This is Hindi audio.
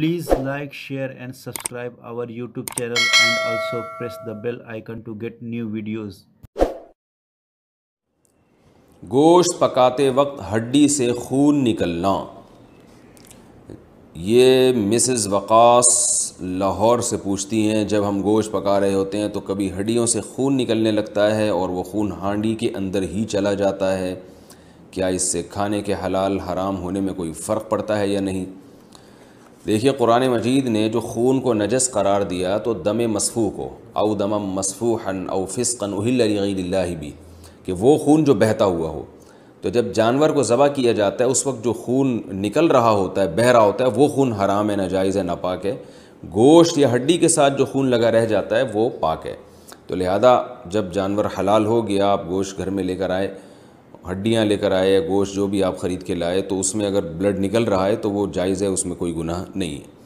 Please like, share and subscribe our YouTube channel and also press the bell icon to get new videos. गोश्त पकाते वक्त हड्डी से खून निकलना ये मिसेस वकास लाहौर से पूछती हैं जब हम गोश्त पका रहे होते हैं तो कभी हड्डियों से खून निकलने लगता है और वो खून हांडी के अंदर ही चला जाता है क्या इससे खाने के हलाल हराम होने में कोई फ़र्क पड़ता है या नहीं देखिए कुरान मजीद ने जो खून को नजस करार दिया तो दम मसफ़ू को अव दम मसफ़ूहन अव फ़िसकन उहिल्ला भी कि वो खून जो बहता हुआ हो तो जब जानवर को ज़बह किया जाता है उस वक्त जो खून निकल रहा होता है बह रहा होता है वो खून हराम है नाजायज़ है नापाक है गोश्त या हड्डी के साथ जो खून लगा रह जाता है वो पाक है तो लिहाजा जब जानवर हलाल हो गया आप गोश्त घर में लेकर आए हड्डियाँ लेकर आए या गोश्त जो भी आप ख़रीद के लाए तो उसमें अगर ब्लड निकल रहा है तो वो जायज़ है उसमें कोई गुनाह नहीं है